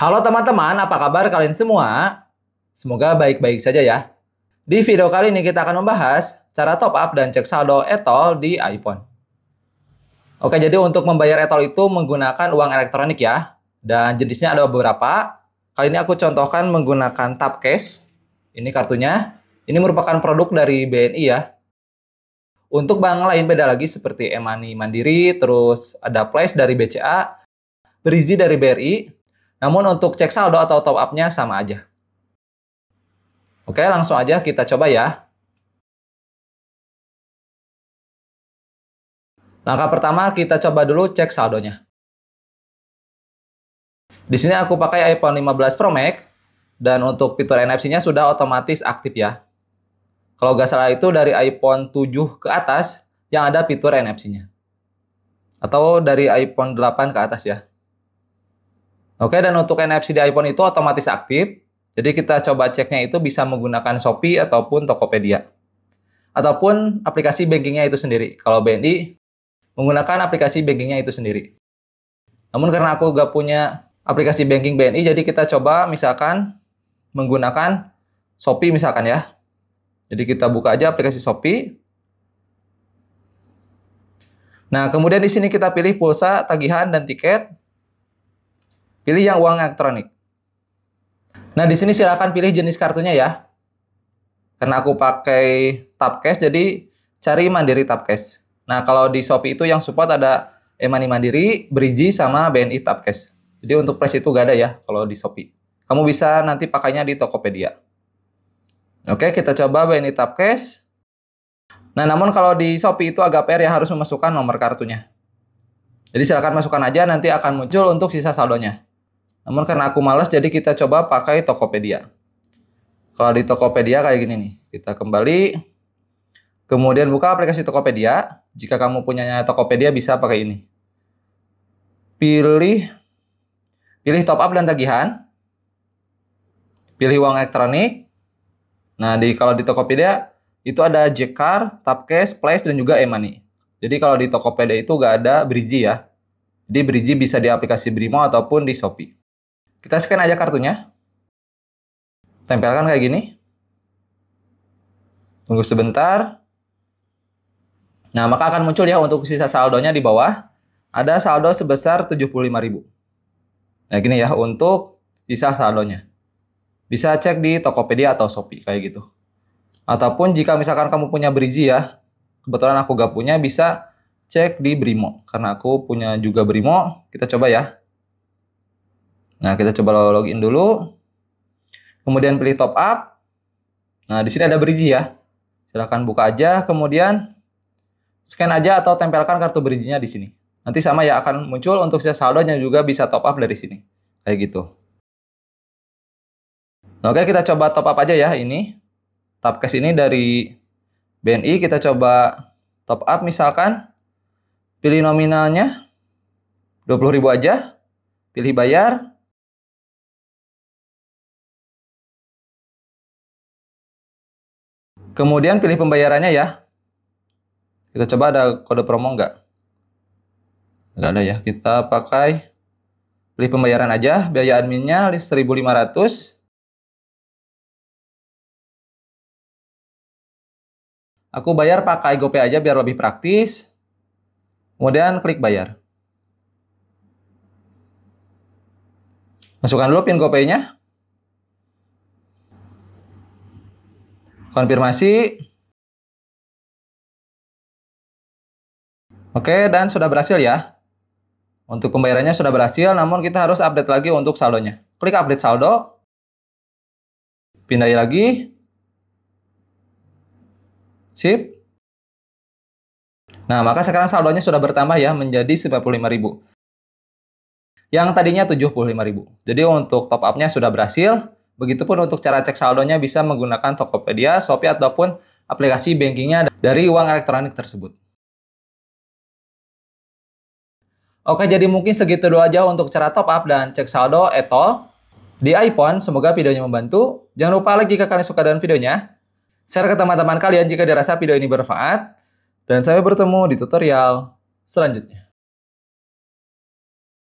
Halo teman-teman, apa kabar kalian semua? Semoga baik-baik saja ya. Di video kali ini kita akan membahas cara top up dan cek saldo etol di iPhone. Oke, jadi untuk membayar etol itu menggunakan uang elektronik ya. Dan jenisnya ada beberapa. Kali ini aku contohkan menggunakan tab Cash. Ini kartunya. Ini merupakan produk dari BNI ya. Untuk bank lain beda lagi seperti Emani Mandiri, terus ada Place dari BCA, Berizi dari BRI, namun untuk cek saldo atau top up-nya sama aja. Oke, langsung aja kita coba ya. Langkah pertama kita coba dulu cek saldonya. Di sini aku pakai iPhone 15 Pro Max dan untuk fitur NFC-nya sudah otomatis aktif ya. Kalau nggak salah itu dari iPhone 7 ke atas yang ada fitur NFC-nya. Atau dari iPhone 8 ke atas ya. Oke, dan untuk NFC di iPhone itu otomatis aktif. Jadi kita coba ceknya itu bisa menggunakan Shopee ataupun Tokopedia. Ataupun aplikasi bankingnya itu sendiri. Kalau BNI, menggunakan aplikasi bankingnya itu sendiri. Namun karena aku gak punya aplikasi banking BNI, jadi kita coba misalkan menggunakan Shopee misalkan ya. Jadi kita buka aja aplikasi Shopee. Nah, kemudian di sini kita pilih pulsa, tagihan, dan tiket. Pilih yang uang elektronik. Nah, di sini silahkan pilih jenis kartunya ya. Karena aku pakai Tapcash, jadi cari Mandiri Tapcash. Nah, kalau di Shopee itu yang support ada e-money Mandiri, Brigi, sama BNI Tapcash. Jadi untuk price itu gak ada ya kalau di Shopee. Kamu bisa nanti pakainya di Tokopedia. Oke, kita coba BNI Tapcash. Nah, namun kalau di Shopee itu agak PR ya harus memasukkan nomor kartunya. Jadi silahkan masukkan aja nanti akan muncul untuk sisa saldonya. Namun karena aku malas jadi kita coba pakai Tokopedia. Kalau di Tokopedia kayak gini nih. Kita kembali kemudian buka aplikasi Tokopedia. Jika kamu punya Tokopedia bisa pakai ini. Pilih pilih top up dan tagihan. Pilih uang elektronik. Nah, di kalau di Tokopedia itu ada Jekar, Tapcash, Place dan juga e Jadi kalau di Tokopedia itu nggak ada Brigi ya. Di Brigi bisa di aplikasi Brimo ataupun di Shopee. Kita scan aja kartunya. Tempelkan kayak gini. Tunggu sebentar. Nah, maka akan muncul ya untuk sisa saldonya di bawah. Ada saldo sebesar 75.000. Nah, gini ya untuk sisa saldonya. Bisa cek di Tokopedia atau Shopee kayak gitu. Ataupun jika misalkan kamu punya Brigi ya, kebetulan aku gak punya, bisa cek di Brimo. Karena aku punya juga Brimo, kita coba ya. Nah, kita coba login dulu. Kemudian pilih top up. Nah, di sini ada bridge ya. Silahkan buka aja, kemudian scan aja atau tempelkan kartu berijinya di sini. Nanti sama ya akan muncul untuk saldo saldonya juga bisa top up dari sini. Kayak gitu. Nah, oke, kita coba top up aja ya ini. cash ini dari BNI kita coba top up misalkan pilih nominalnya 20.000 aja, pilih bayar, Kemudian pilih pembayarannya ya. Kita coba ada kode promo nggak? Nggak ada ya. Kita pakai pilih pembayaran aja. Biaya adminnya 1500. Aku bayar pakai GoPay aja biar lebih praktis. Kemudian klik bayar. Masukkan dulu PIN GoPay-nya. konfirmasi. Oke, dan sudah berhasil ya. Untuk pembayarannya sudah berhasil, namun kita harus update lagi untuk saldonya. Klik update saldo. pindah lagi. Sip. Nah, maka sekarang saldonya sudah bertambah ya menjadi 95.000. Yang tadinya 75.000. Jadi untuk top up-nya sudah berhasil. Begitupun untuk cara cek saldonya bisa menggunakan Tokopedia, Shopee, ataupun aplikasi bankingnya dari uang elektronik tersebut. Oke, jadi mungkin segitu dulu aja untuk cara top up dan cek saldo etol di iPhone. Semoga videonya membantu. Jangan lupa lagi jika kalian suka dengan videonya. Share ke teman-teman kalian jika dirasa video ini bermanfaat. Dan sampai bertemu di tutorial selanjutnya.